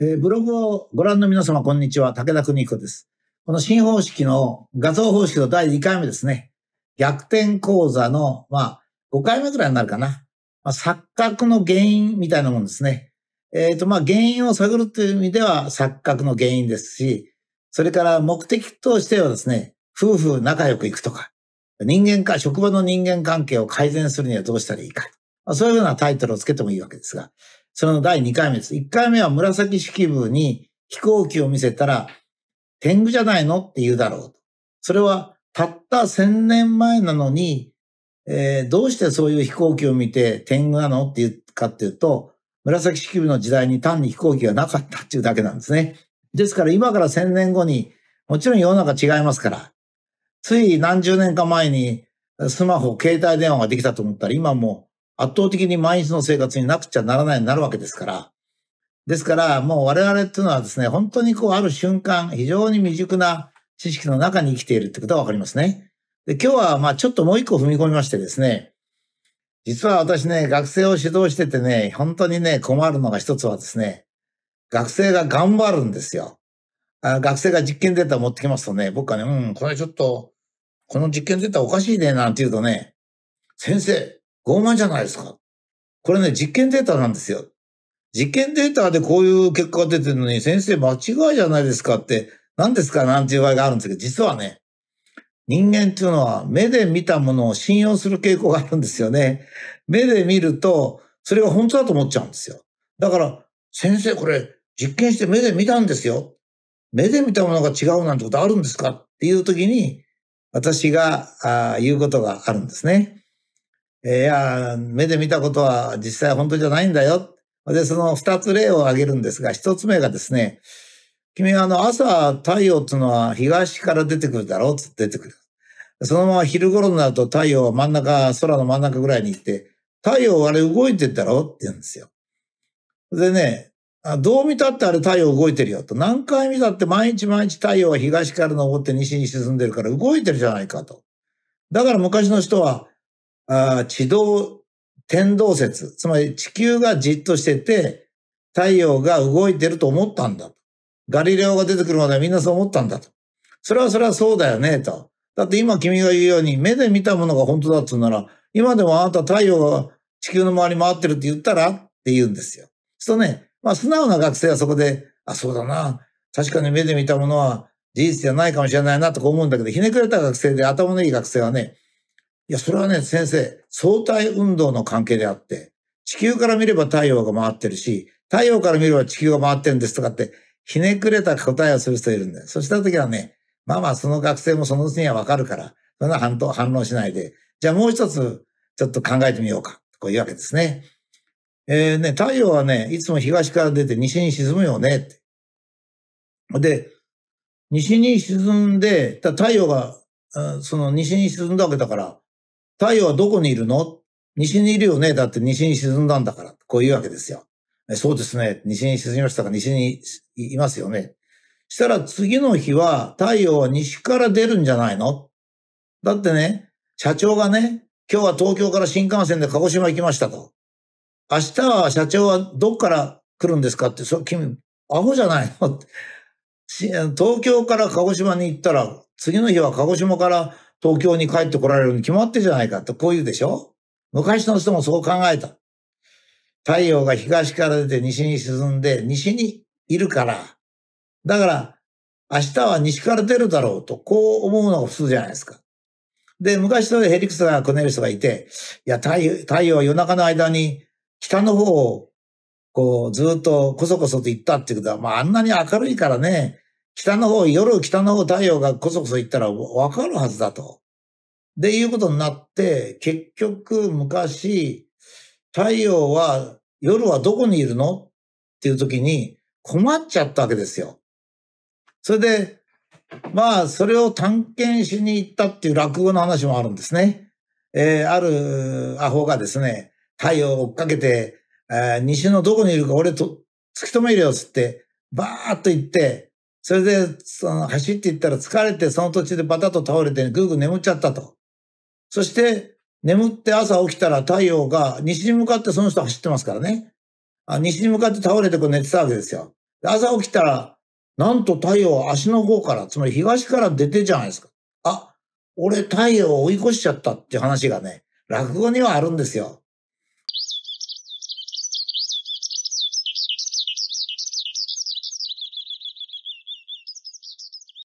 えー、ブログをご覧の皆様、こんにちは。武田邦彦です。この新方式の画像方式の第2回目ですね。逆転講座の、まあ、5回目ぐらいになるかな。まあ、錯覚の原因みたいなもんですね。えっ、ー、と、まあ、原因を探るという意味では錯覚の原因ですし、それから目的としてはですね、夫婦仲良くいくとか、人間か、職場の人間関係を改善するにはどうしたらいいか。まあ、そういうようなタイトルをつけてもいいわけですが、その第2回目です。1回目は紫式部に飛行機を見せたら、天狗じゃないのって言うだろうと。それはたった1000年前なのに、えー、どうしてそういう飛行機を見て天狗なのって言うかっていうと、紫式部の時代に単に飛行機がなかったっていうだけなんですね。ですから今から1000年後に、もちろん世の中違いますから、つい何十年か前にスマホ、携帯電話ができたと思ったら今も圧倒的に毎日の生活になくちゃならないになるわけですから。ですから、もう我々っていうのはですね、本当にこうある瞬間、非常に未熟な知識の中に生きているってことがわかりますね。で、今日はまあちょっともう一個踏み込みましてですね、実は私ね、学生を指導しててね、本当にね、困るのが一つはですね、学生が頑張るんですよ。あ学生が実験データを持ってきますとね、僕はね、うん、これちょっと、この実験データおかしいね、なんて言うとね、先生、傲慢じゃないですか。これね、実験データなんですよ。実験データでこういう結果が出てるのに、先生間違いじゃないですかって、何ですかなんていう場合があるんですけど、実はね、人間っていうのは目で見たものを信用する傾向があるんですよね。目で見ると、それが本当だと思っちゃうんですよ。だから、先生これ実験して目で見たんですよ。目で見たものが違うなんてことあるんですかっていう時に、私があ言うことがあるんですね。いや、目で見たことは実際本当じゃないんだよ。で、その二つ例を挙げるんですが、一つ目がですね、君はあの朝太陽っていうのは東から出てくるだろうって出てくる。そのまま昼頃になると太陽は真ん中、空の真ん中ぐらいに行って、太陽あれ動いてったろうって言うんですよ。でね、どう見たってあれ太陽動いてるよと。何回見たって毎日毎日太陽は東から登って西に沈んでるから動いてるじゃないかと。だから昔の人はあ地動天動説、つまり地球がじっとしてて、太陽が動いてると思ったんだと。ガリレオが出てくるまでみんなそう思ったんだと。それはそれはそうだよね、と。だって今君が言うように、目で見たものが本当だっつうなら、今でもあなた太陽が地球の周り回ってるって言ったらって言うんですよ。そうね、まあ素直な学生はそこで、あ、そうだな。確かに目で見たものは事実じゃないかもしれないなとか思うんだけど、ひねくれた学生で頭のいい学生はね、いや、それはね、先生、相対運動の関係であって、地球から見れば太陽が回ってるし、太陽から見れば地球が回ってるんですとかって、ひねくれた答えをする人いるんだよ。そした時はね、まあまあ、その学生もそのうちにはわかるから、そんな反反論しないで、じゃあもう一つ、ちょっと考えてみようか、こういうわけですね。えー、ね、太陽はね、いつも東から出て西に沈むよね。で、西に沈んで、太陽が、その西に沈んだわけだから、太陽はどこにいるの西にいるよねだって西に沈んだんだから。こう言うわけですよ。そうですね。西に沈みましたか西にいますよね。したら次の日は太陽は西から出るんじゃないのだってね、社長がね、今日は東京から新幹線で鹿児島行きましたと。明日は社長はどっから来るんですかって、そ君、アホじゃないの東京から鹿児島に行ったら、次の日は鹿児島から東京に帰ってこられるに決まってじゃないかと、こう言うでしょ昔の人もそう考えた。太陽が東から出て西に沈んで、西にいるから、だから、明日は西から出るだろうと、こう思うのが普通じゃないですか。で、昔のヘリクスがこねる人がいて、いや、太陽、太陽は夜中の間に北の方を、こう、ずっとこそこそと行ったっていうことは、まあ、あんなに明るいからね、北の方、夜北の方太陽がこそこそ行ったらわかるはずだと。で、いうことになって、結局昔、太陽は夜はどこにいるのっていう時に困っちゃったわけですよ。それで、まあ、それを探検しに行ったっていう落語の話もあるんですね。えー、あるアホがですね、太陽を追っかけて、えー、西のどこにいるか俺と突き止めるよっつって、バーっと行って、それで、その、走って行ったら疲れて、その途中でバタッと倒れて、ぐーぐー眠っちゃったと。そして、眠って朝起きたら太陽が西に向かってその人走ってますからね。あ西に向かって倒れてこう寝てたわけですよ。朝起きたら、なんと太陽は足の方から、つまり東から出てじゃないですか。あ、俺太陽を追い越しちゃったって話がね、落語にはあるんですよ。